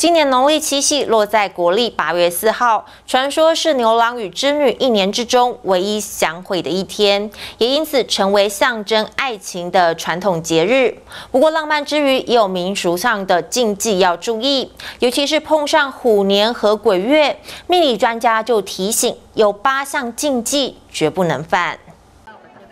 今年农历七夕落在国历八月四号，传说是牛郎与织女一年之中唯一相会的一天，也因此成为象征爱情的传统节日。不过，浪漫之余也有民俗上的禁忌要注意，尤其是碰上虎年和鬼月，命理专家就提醒有八项禁忌绝不能犯。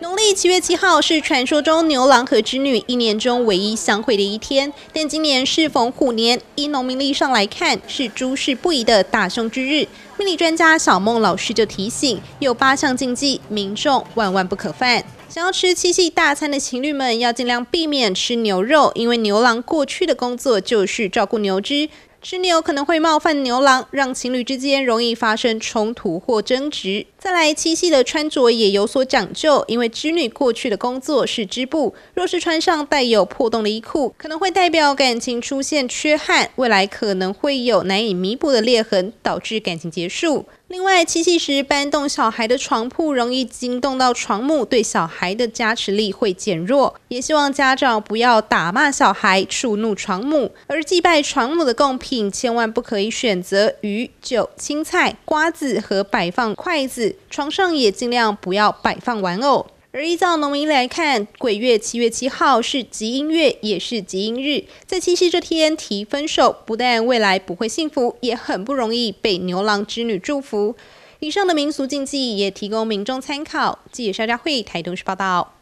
农历七月七号是传说中牛郎和织女一年中唯一相会的一天，但今年是逢虎年，依农民历上来看是诸事不宜的大凶之日。命理专家小梦老师就提醒，有八项禁忌，民众万万不可犯。想要吃七夕大餐的情侣们，要尽量避免吃牛肉，因为牛郎过去的工作就是照顾牛只。织女有可能会冒犯牛郎，让情侣之间容易发生冲突或争执。再来，七夕的穿着也有所讲究，因为织女过去的工作是织布，若是穿上带有破洞的衣裤，可能会代表感情出现缺憾，未来可能会有难以弥补的裂痕，导致感情结束。另外，七夕时搬动小孩的床铺，容易惊动到床母，对小孩的加持力会减弱。也希望家长不要打骂小孩，触怒床母。而祭拜床母的贡品，千万不可以选择鱼、酒、青菜、瓜子和摆放筷子。床上也尽量不要摆放玩偶。而依照农民来看，鬼月七月七号是吉阴月，也是吉阴日，在七夕这天提分手，不但未来不会幸福，也很不容易被牛郎织女祝福。以上的民俗禁忌也提供民众参考。记者肖佳慧，台东市报道。